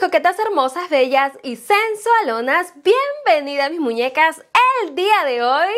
coquetas, hermosas, bellas y sensualonas, bienvenidas mis muñecas. El día de hoy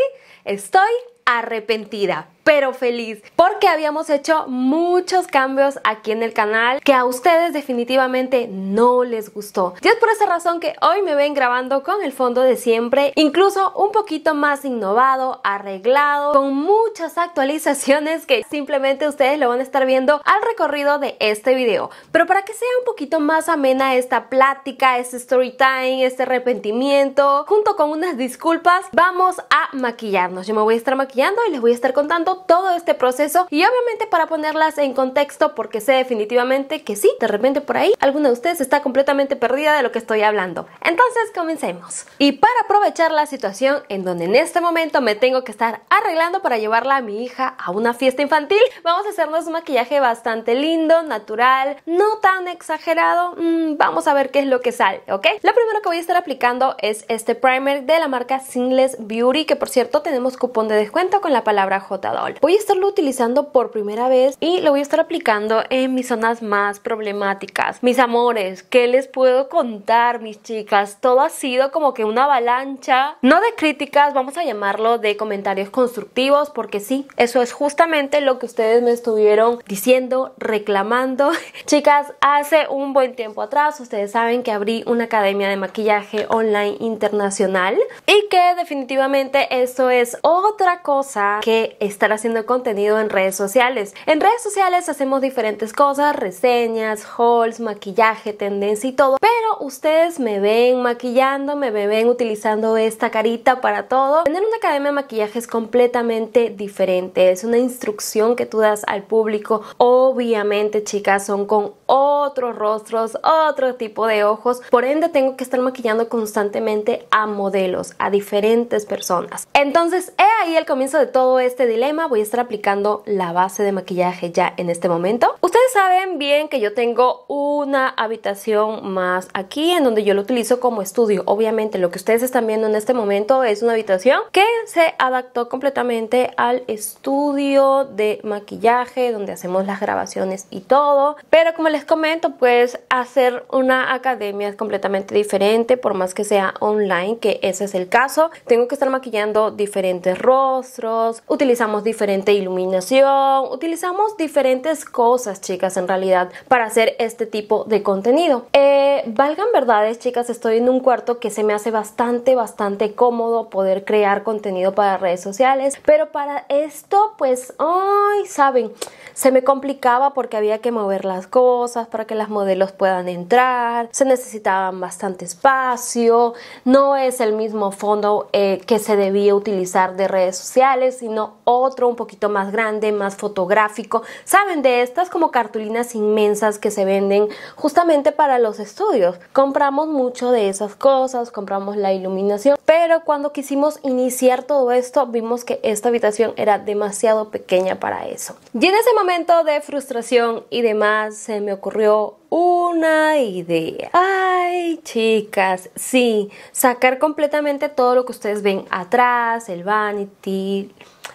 estoy arrepentida, pero feliz porque habíamos hecho muchos cambios aquí en el canal que a ustedes definitivamente no les gustó. Y es por esa razón que hoy me ven grabando con el fondo de siempre, incluso un poquito más innovado, arreglado, con muchas actualizaciones que simplemente ustedes lo van a estar viendo al recorrido de este video. Pero para que sea un poquito más amena esta plática, este story time, este arrepentimiento, junto con unas disculpas, vamos a maquillarnos. Yo me voy a estar maquillando y les voy a estar contando todo este proceso y obviamente para ponerlas en contexto porque sé definitivamente que sí, de repente por ahí alguna de ustedes está completamente perdida de lo que estoy hablando. Entonces comencemos. Y para aprovechar la situación en donde en este momento me tengo que estar arreglando para llevarla a mi hija a una fiesta infantil, vamos a hacernos un maquillaje bastante lindo, natural, no tan exagerado. Mm, vamos a ver qué es lo que sale, ¿ok? Lo primero que voy a estar aplicando es este primer de la marca Sinless Beauty, que por cierto tenemos cupón de descuento con la palabra J2. Voy a estarlo utilizando por primera vez y lo voy a estar aplicando en mis zonas más problemáticas. Mis amores, ¿qué les puedo contar, mis chicas? Todo ha sido como que una avalancha, no de críticas, vamos a llamarlo de comentarios constructivos, porque sí, eso es justamente lo que ustedes me estuvieron diciendo, reclamando. Chicas, hace un buen tiempo atrás, ustedes saben que abrí una academia de maquillaje online internacional y que definitivamente eso es otra cosa que estar haciendo contenido en redes sociales. En redes sociales hacemos diferentes cosas, reseñas, hauls, maquillaje, tendencia y todo, pero ustedes me ven maquillando, me ven utilizando esta carita para todo. Tener una academia de maquillaje es completamente diferente, es una instrucción que tú das al público. Obviamente, chicas, son con otros rostros, otro tipo de ojos, por ende tengo que estar maquillando constantemente a modelos, a diferentes personas. Entonces, he ahí el comienzo de todo este dilema voy a estar aplicando la base de maquillaje ya en este momento. Ustedes saben bien que yo tengo una habitación más aquí en donde yo lo utilizo como estudio. Obviamente lo que ustedes están viendo en este momento es una habitación que se adaptó completamente al estudio de maquillaje donde hacemos las grabaciones y todo. Pero como les comento, pues hacer una academia es completamente diferente por más que sea online, que ese es el caso. Tengo que estar maquillando diferentes rostros, utilizamos diferentes diferente iluminación, utilizamos diferentes cosas, chicas, en realidad, para hacer este tipo de contenido. Eh, valgan verdades, chicas, estoy en un cuarto que se me hace bastante, bastante cómodo poder crear contenido para redes sociales, pero para esto, pues, ay, saben, se me complicaba porque había que mover las cosas para que las modelos puedan entrar, se necesitaban bastante espacio, no es el mismo fondo eh, que se debía utilizar de redes sociales, sino otro un poquito más grande, más fotográfico. Saben de estas como cartulinas inmensas que se venden justamente para los estudios. Compramos mucho de esas cosas, compramos la iluminación, pero cuando quisimos iniciar todo esto vimos que esta habitación era demasiado pequeña para eso. Y en ese momento de frustración y demás se me ocurrió una idea. Ay, chicas, sí, sacar completamente todo lo que ustedes ven atrás, el vanity,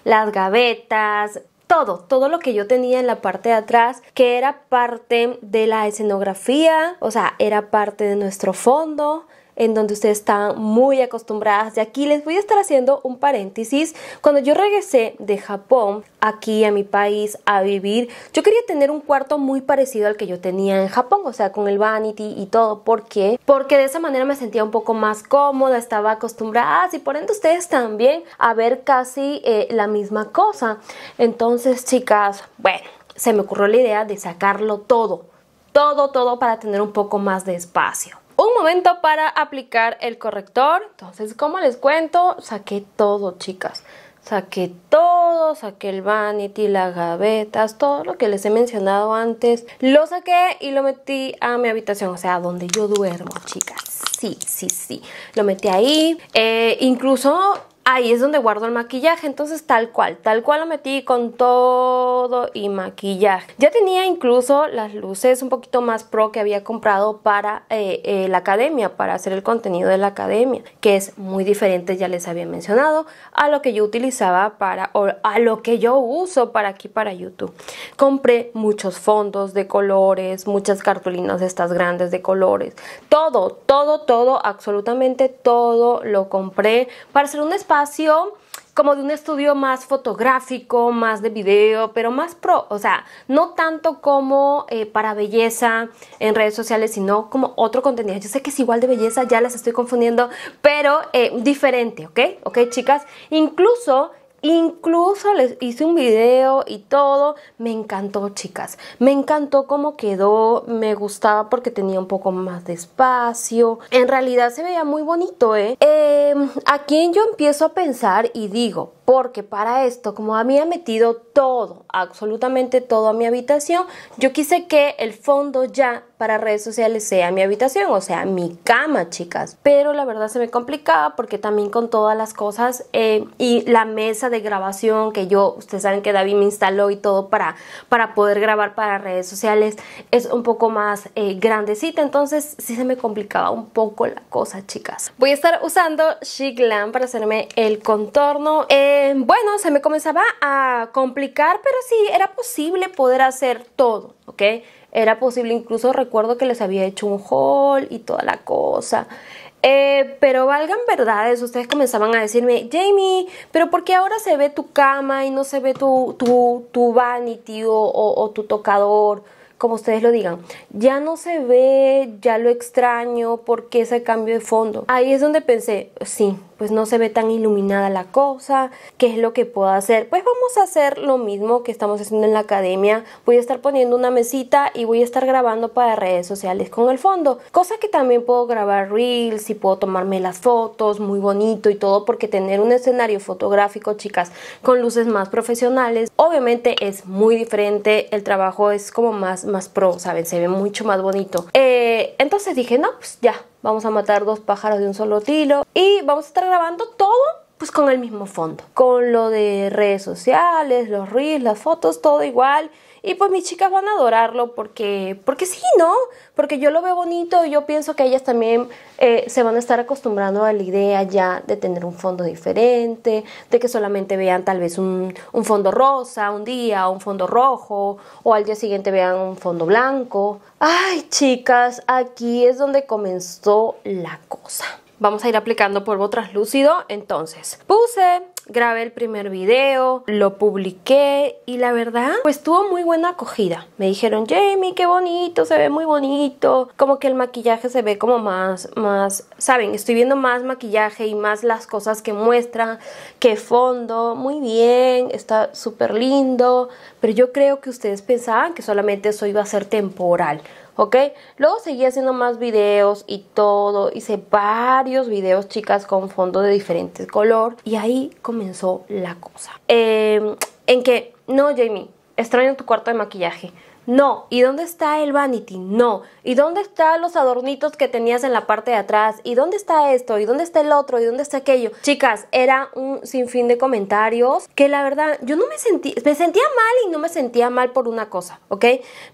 las gavetas, todo, todo lo que yo tenía en la parte de atrás, que era parte de la escenografía, o sea, era parte de nuestro fondo, en donde ustedes están muy acostumbradas. De aquí les voy a estar haciendo un paréntesis. Cuando yo regresé de Japón, aquí a mi país, a vivir, yo quería tener un cuarto muy parecido al que yo tenía en Japón, o sea, con el vanity y todo. ¿Por qué? Porque de esa manera me sentía un poco más cómoda, estaba acostumbrada, y por ende ustedes también a ver casi eh, la misma cosa. Entonces, chicas, bueno, se me ocurrió la idea de sacarlo todo, todo, todo para tener un poco más de espacio un momento para aplicar el corrector. Entonces, como les cuento, saqué todo, chicas. Saqué todo, saqué el vanity, las gavetas, todo lo que les he mencionado antes. Lo saqué y lo metí a mi habitación, o sea, donde yo duermo, chicas. Sí, sí, sí. Lo metí ahí. Eh, incluso ahí es donde guardo el maquillaje. Entonces tal cual, tal cual lo metí con todo y maquillaje. Ya tenía incluso las luces un poquito más pro que había comprado para eh, eh, la academia, para hacer el contenido de la academia, que es muy diferente, ya les había mencionado, a lo que yo utilizaba para, o a lo que yo uso para aquí, para YouTube. Compré muchos fondos de colores, muchas cartulinas estas grandes de colores. Todo, todo, todo, absolutamente todo lo compré para hacer un espacio como de un estudio más fotográfico, más de video, pero más pro, o sea, no tanto como eh, para belleza en redes sociales, sino como otro contenido. Yo sé que es igual de belleza, ya las estoy confundiendo, pero eh, diferente, ¿ok? ¿Ok, chicas? Incluso Incluso les hice un video y todo. Me encantó, chicas. Me encantó cómo quedó. Me gustaba porque tenía un poco más de espacio. En realidad se veía muy bonito, ¿eh? eh em, aquí yo empiezo a pensar y digo, porque para esto, como había metido todo, absolutamente todo a mi habitación, yo quise que el fondo ya para redes sociales sea mi habitación, o sea, mi cama, chicas. Pero la verdad se me complicaba porque también con todas las cosas eh, y la mesa de grabación que yo, ustedes saben que David me instaló y todo para, para poder grabar para redes sociales es un poco más eh, grandecita, entonces sí se me complicaba un poco la cosa, chicas. Voy a estar usando Chic Glam para hacerme el contorno. Eh, eh, bueno, se me comenzaba a complicar, pero sí, era posible poder hacer todo, ¿ok? Era posible, incluso recuerdo que les había hecho un haul y toda la cosa. Eh, pero valgan verdades, ustedes comenzaban a decirme, Jamie, pero ¿por qué ahora se ve tu cama y no se ve tu, tu, vanity o, tu tocador? como ustedes lo digan, ya no se ve, ya lo extraño, ¿Por qué ese cambio de fondo? Ahí es donde pensé, sí, pues no se ve tan iluminada la cosa, qué es lo que puedo hacer. Pues vamos a hacer lo mismo que estamos haciendo en la academia. Voy a estar poniendo una mesita y voy a estar grabando para redes sociales con el fondo. Cosa que también puedo grabar reels y puedo tomarme las fotos muy bonito y todo porque tener un escenario fotográfico, chicas, con luces más profesionales, obviamente es muy diferente. El trabajo es como más, más pro, ¿saben? Se ve mucho más bonito. Eh, entonces dije, no, pues ya, vamos a matar dos pájaros de un solo tiro y vamos a estar grabando todo pues con el mismo fondo, con lo de redes sociales, los reels, las fotos, todo igual y pues mis chicas van a adorarlo porque, porque sí, ¿no? Porque yo lo veo bonito y yo pienso que ellas también eh, se van a estar acostumbrando a la idea ya de tener un fondo diferente, de que solamente vean tal vez un, fondo rosa un día, un fondo rojo, o al día siguiente vean un fondo blanco. Ay, chicas, aquí es donde comenzó la cosa. Vamos a ir aplicando polvo traslúcido Entonces, puse grabé el primer video, lo publiqué y la verdad, pues tuvo muy buena acogida. Me dijeron, Jamie, qué bonito, se ve muy bonito. Como que el maquillaje se ve como más, más, saben, estoy viendo más maquillaje y más las cosas que muestran, que fondo, muy bien, está súper lindo. Pero yo creo que ustedes pensaban que solamente eso iba a ser temporal. ¿ok? Luego seguí haciendo más videos y todo, hice varios videos, chicas, con fondo de diferentes color y ahí comenzó la cosa. Em, en que, no, Jamie, extraño tu cuarto de maquillaje. No. ¿Y dónde está el vanity? No. ¿Y dónde están los adornitos que tenías en la parte de atrás? ¿Y dónde está esto? ¿Y dónde está el otro? ¿Y dónde está aquello? Chicas, era un sinfín de comentarios que la verdad yo no me sentí, me sentía mal y no me sentía mal por una cosa, ¿ok?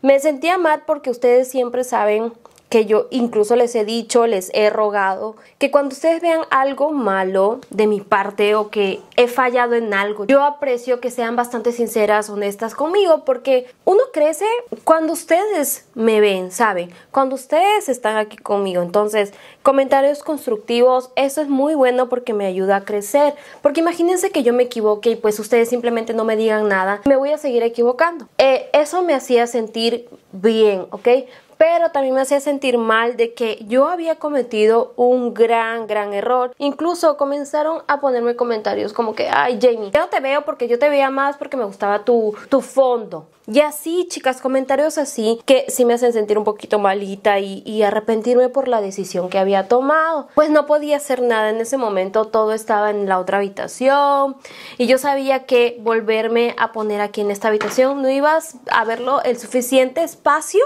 Me sentía mal porque ustedes siempre saben que yo incluso les he dicho, les he rogado, que cuando ustedes vean algo malo de mi parte o que he fallado en algo, yo aprecio que sean bastante sinceras, honestas conmigo, porque uno crece cuando ustedes me ven, ¿saben? Cuando ustedes están aquí conmigo. Entonces, comentarios constructivos, eso es muy bueno porque me ayuda a crecer, porque imagínense que yo me equivoque y pues ustedes simplemente no me digan nada, me voy a seguir equivocando. Eh, eso me hacía sentir bien, ¿ok? pero también me hacía sentir mal de que yo había cometido un gran, gran error. Incluso comenzaron a ponerme comentarios como que, ay Jamie, yo no te veo porque yo te veía más porque me gustaba tu, fondo. Y así, chicas, comentarios así que sí me hacen sentir un poquito malita y, y arrepentirme por la decisión que había tomado. Pues no podía hacer nada en ese momento, todo estaba en la otra habitación y yo sabía que volverme a poner aquí en esta habitación no ibas a verlo el suficiente espacio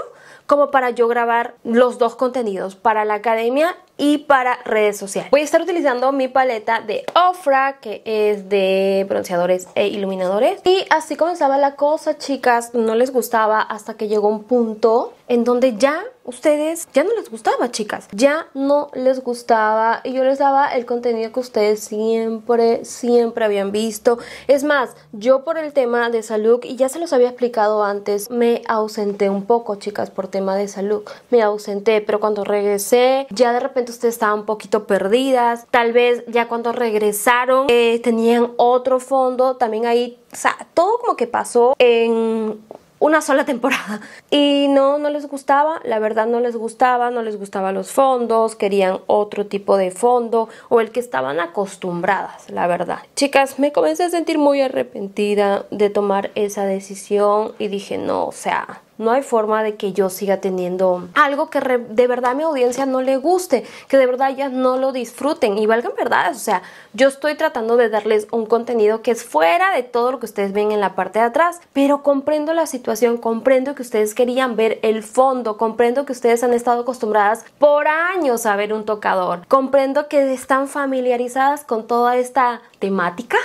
como para yo grabar los dos contenidos para la academia y para redes sociales. Voy a estar utilizando mi paleta de Ofra, que es de bronceadores e iluminadores. Y así comenzaba la cosa, chicas. No les gustaba hasta que llegó un punto en donde ya ustedes ya no les gustaba, chicas. Ya no les gustaba. Y yo les daba el contenido que ustedes siempre, siempre habían visto. Es más, yo por el tema de salud, y ya se los había explicado antes, me ausenté un poco, chicas, por tema de salud. Me ausenté, pero cuando regresé, ya de repente ustedes estaban un poquito perdidas, tal vez ya cuando regresaron eh, tenían otro fondo, también ahí, o sea, todo como que pasó en una sola temporada. Y no, no les gustaba, la verdad no les gustaba, no les gustaban los fondos, querían otro tipo de fondo o el que estaban acostumbradas, la verdad. Chicas, me comencé a sentir muy arrepentida de tomar esa decisión y dije, no, o sea, no hay forma de que yo siga teniendo algo que de verdad mi audiencia no le guste, que de verdad ellas no lo disfruten y valgan verdades. O sea, yo estoy tratando de darles un contenido que es fuera de todo lo que ustedes ven en la parte de atrás, pero comprendo la situación, comprendo que ustedes querían ver el fondo, comprendo que ustedes han estado acostumbradas por años a ver un tocador, comprendo que están familiarizadas con toda esta temática,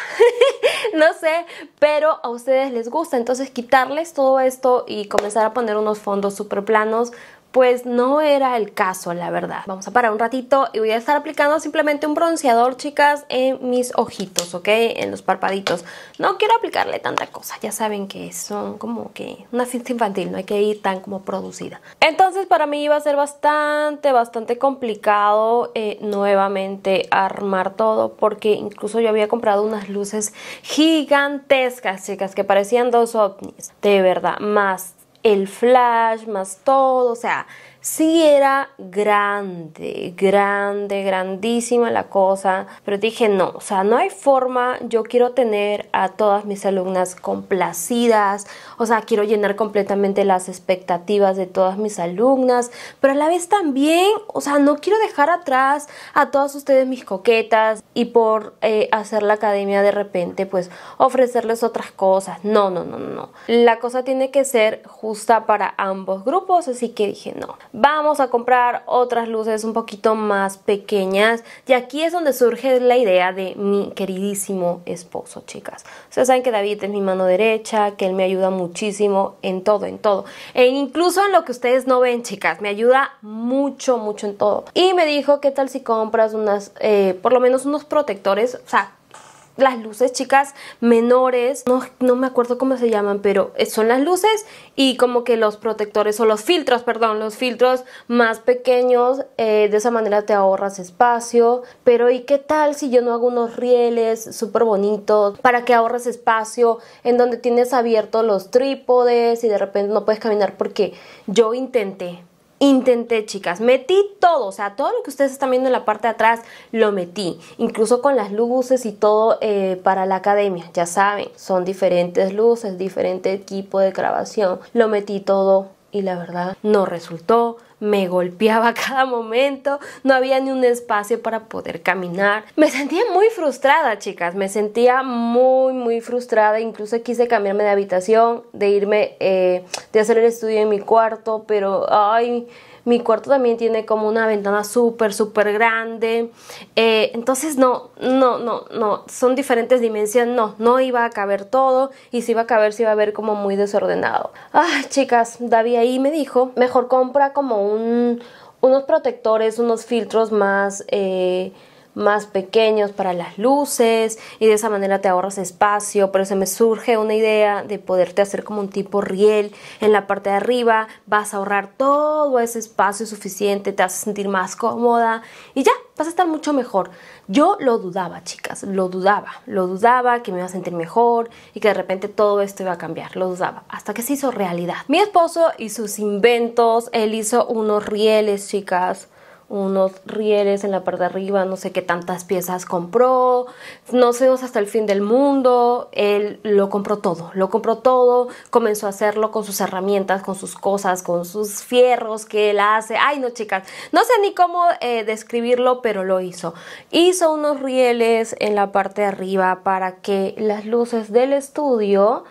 no sé, pero a ustedes les gusta, entonces quitarles todo esto y comenzar a poner unos fondos super planos pues no era el caso, la verdad. Vamos a parar un ratito y voy a estar aplicando simplemente un bronceador, chicas, en mis ojitos, ¿ok? En los parpaditos. No quiero aplicarle tanta cosa, ya saben que son como que una fiesta infantil, no hay que ir tan como producida. Entonces para mí iba a ser bastante, bastante complicado eh, nuevamente armar todo porque incluso yo había comprado unas luces gigantescas, chicas, que parecían dos ovnis. De verdad, más el flash, más todo, o sea, Sí era grande, grande, grandísima la cosa, pero dije no, o sea, no hay forma, yo quiero tener a todas mis alumnas complacidas, o sea, quiero llenar completamente las expectativas de todas mis alumnas, pero a la vez también, o sea, no quiero dejar atrás a todas ustedes mis coquetas y por eh, hacer la academia de repente, pues ofrecerles otras cosas, no, no, no, no, no. La cosa tiene que ser justa para ambos grupos, así que dije no vamos a comprar otras luces un poquito más pequeñas. Y aquí es donde surge la idea de mi queridísimo esposo, chicas. Ustedes saben que David es mi mano derecha, que él me ayuda muchísimo en todo, en todo. E incluso en lo que ustedes no ven, chicas, me ayuda mucho, mucho en todo. Y me dijo, ¿qué tal si compras unas, eh, por lo menos unos protectores? O sea, las luces chicas menores, no, no, me acuerdo cómo se llaman, pero eh, son las luces y como que los protectores o los filtros, perdón, los filtros más pequeños, eh, de esa manera te ahorras espacio, pero ¿y qué tal si yo no hago unos rieles súper bonitos para que ahorres espacio en donde tienes abiertos los trípodes y de repente no puedes caminar porque yo intenté Intenté, chicas, metí todo, o sea, todo lo que ustedes están viendo en la parte de atrás lo metí, incluso con las luces y todo eh, para la academia, ya saben, son diferentes luces, diferente equipo de grabación, lo metí todo y la verdad no resultó, me golpeaba cada momento, no había ni un espacio para poder caminar. Me sentía muy frustrada, chicas, me sentía muy, muy frustrada. Incluso quise cambiarme de habitación, de irme, eh, de hacer el estudio en mi cuarto, pero, ay, mi cuarto también tiene como una ventana súper, súper grande. Eh, entonces, no, no, no, no. Son diferentes dimensiones. No, no iba a caber todo. Y si iba a caber, se iba a ver como muy desordenado. Ay, ah, chicas, David ahí me dijo, mejor compra como un, unos protectores, unos filtros más... Eh, más pequeños para las luces y de esa manera te ahorras espacio, pero se me surge una idea de poderte hacer como un tipo riel en la parte de arriba, vas a ahorrar todo ese espacio suficiente, te vas a sentir más cómoda y ya, vas a estar mucho mejor. Yo lo dudaba, chicas, lo dudaba, lo dudaba que me iba a sentir mejor y que de repente todo esto iba a cambiar, lo dudaba, hasta que se hizo realidad. Mi esposo y sus inventos, él hizo unos rieles, chicas, unos rieles en la parte de arriba, no sé qué tantas piezas compró, no sé hasta el fin del mundo, él lo compró todo, lo compró todo, comenzó a hacerlo con sus herramientas, con sus cosas, con sus fierros que él hace, ay no chicas, no sé ni cómo eh, describirlo, pero lo hizo. Hizo unos rieles en la parte de arriba para que las luces del estudio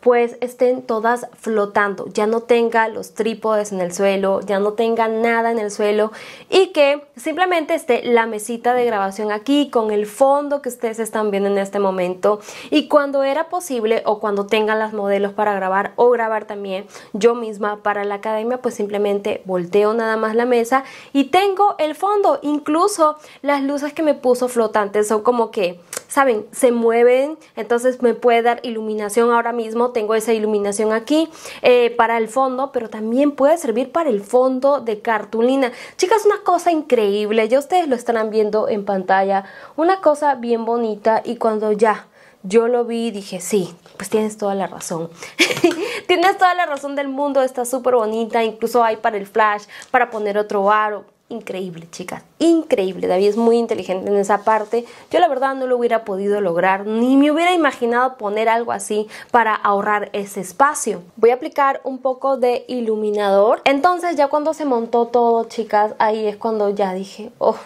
pues estén todas flotando, ya no tenga los trípodes en el suelo, ya no tenga nada en el suelo y que simplemente esté la mesita de grabación aquí con el fondo que ustedes están viendo en este momento y cuando era posible o cuando tengan las modelos para grabar o grabar también yo misma para la academia pues simplemente volteo nada más la mesa y tengo el fondo, incluso las luces que me puso flotantes son como que, saben, se mueven, entonces me puede dar iluminación ahora mismo tengo esa iluminación aquí eh, para el fondo, pero también puede servir para el fondo de cartulina. Chicas, una cosa increíble, ya ustedes lo estarán viendo en pantalla, una cosa bien bonita y cuando ya yo lo vi dije, sí, pues tienes toda la razón. tienes toda la razón del mundo, está súper bonita, incluso hay para el flash, para poner otro aro, increíble, chicas, increíble. David es muy inteligente en esa parte. Yo la verdad no lo hubiera podido lograr, ni me hubiera imaginado poner algo así para ahorrar ese espacio. Voy a aplicar un poco de iluminador. Entonces ya cuando se montó todo, chicas, ahí es cuando ya dije, oh,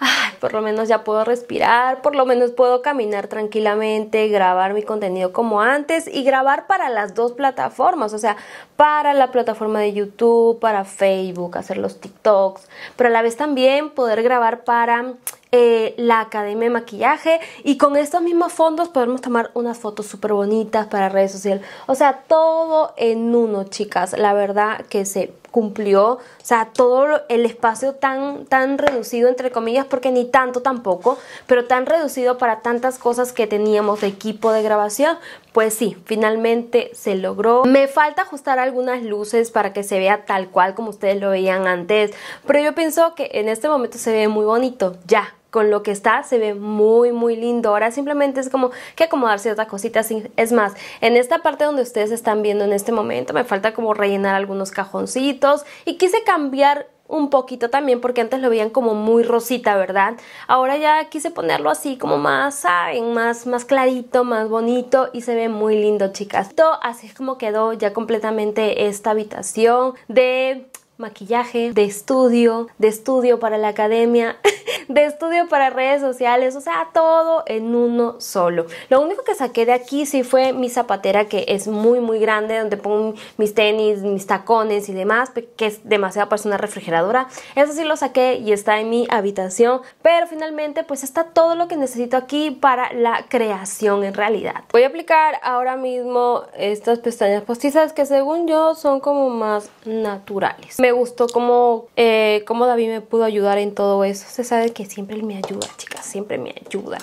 ay, por lo menos ya puedo respirar, por lo menos puedo caminar tranquilamente, grabar mi contenido como antes y grabar para las dos plataformas, o sea, para la plataforma de YouTube, para Facebook, hacer los TikToks, pero a la vez también poder grabar para eh, la Academia de Maquillaje y con estos mismos fondos podemos tomar unas fotos súper bonitas para redes sociales. O sea, todo en uno, chicas. La verdad que se cumplió, o sea, todo el espacio tan, tan reducido, entre comillas, porque ni tanto tampoco, pero tan reducido para tantas cosas que teníamos de equipo de grabación, pues sí, finalmente se logró. Me falta ajustar algunas luces para que se vea tal cual como ustedes lo veían antes, pero yo pienso que en este momento se ve muy bonito, ya. Con lo que está se ve muy muy lindo. Ahora simplemente es como que acomodar ciertas cositas. Es más, en esta parte donde ustedes están viendo en este momento me falta como rellenar algunos cajoncitos y quise cambiar un poquito también porque antes lo veían como muy rosita, ¿verdad? Ahora ya quise ponerlo así como más, ¿saben? Más, más clarito, más bonito y se ve muy lindo, chicas. Todo así es como quedó ya completamente esta habitación de maquillaje, de estudio, de estudio para la academia. de estudio para redes sociales, o sea, todo en uno solo. Lo único que saqué de aquí sí fue mi zapatera que es muy muy grande, donde pongo mis tenis, mis tacones y demás, que es demasiado para una refrigeradora. Eso sí lo saqué y está en mi habitación, pero finalmente pues está todo lo que necesito aquí para la creación en realidad. Voy a aplicar ahora mismo estas pestañas postizas que según yo son como más naturales. Me gustó cómo eh, David me pudo ayudar en todo eso. Se sabe que que siempre me ayuda, chicas, siempre me ayuda.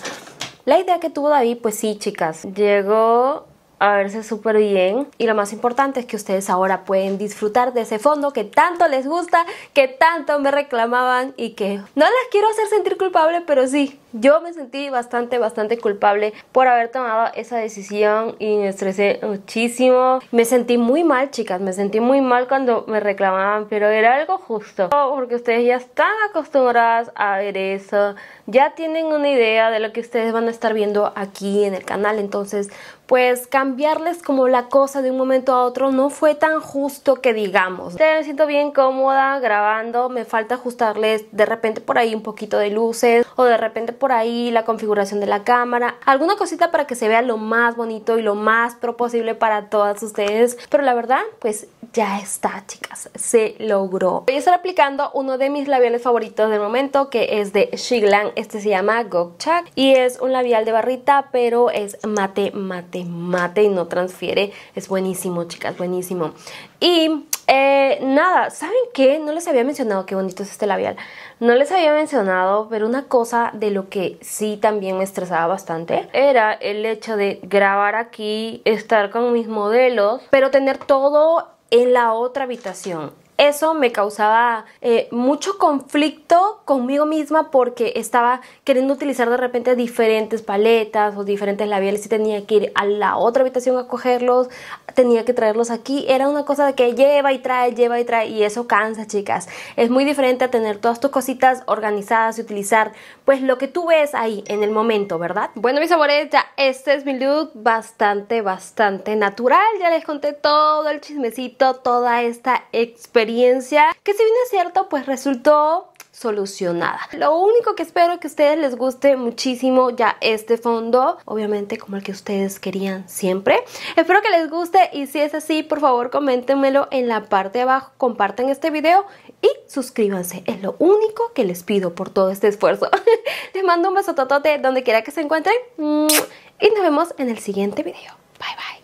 La idea que tuvo David, pues sí, chicas, llegó a verse súper bien y lo más importante es que ustedes ahora pueden disfrutar de ese fondo que tanto les gusta, que tanto me reclamaban y que no las quiero hacer sentir culpable, pero sí, yo me sentí bastante, bastante culpable por haber tomado esa decisión y me estresé muchísimo. Me sentí muy mal, chicas, me sentí muy mal cuando me reclamaban, pero era algo justo. Porque ustedes ya están acostumbradas a ver eso, ya tienen una idea de lo que ustedes van a estar viendo aquí en el canal. Entonces, pues cambiarles como la cosa de un momento a otro no fue tan justo que digamos. Me siento bien cómoda grabando, me falta ajustarles de repente por ahí un poquito de luces o de repente por por ahí la configuración de la cámara, alguna cosita para que se vea lo más bonito y lo más pro posible para todas ustedes. Pero la verdad, pues ya está, chicas, se logró. Voy a estar aplicando uno de mis labiales favoritos del momento, que es de Shiglan. Este se llama Gokchak y es un labial de barrita, pero es mate, mate, mate y no transfiere. Es buenísimo, chicas, buenísimo. Y eh, nada, ¿saben qué? No les había mencionado, qué bonito es este labial. No les había mencionado, pero una cosa de lo que sí también me estresaba bastante era el hecho de grabar aquí, estar con mis modelos, pero tener todo en la otra habitación eso me causaba eh, mucho conflicto conmigo misma porque estaba queriendo utilizar de repente diferentes paletas o diferentes labiales y tenía que ir a la otra habitación a cogerlos, tenía que traerlos aquí. Era una cosa de que lleva y trae, lleva y trae y eso cansa, chicas. Es muy diferente a tener todas tus cositas organizadas y utilizar pues lo que tú ves ahí en el momento, ¿verdad? Bueno, mis amores, ya este es mi look bastante, bastante natural. Ya les conté todo el chismecito, toda esta experiencia que si bien es cierto pues resultó solucionada. Lo único que espero que a ustedes les guste muchísimo ya este fondo, obviamente como el que ustedes querían siempre. Espero que les guste y si es así, por favor, coméntenmelo en la parte de abajo, compartan este video y suscríbanse. Es lo único que les pido por todo este esfuerzo. les mando un beso totote donde quiera que se encuentren y nos vemos en el siguiente video. Bye bye.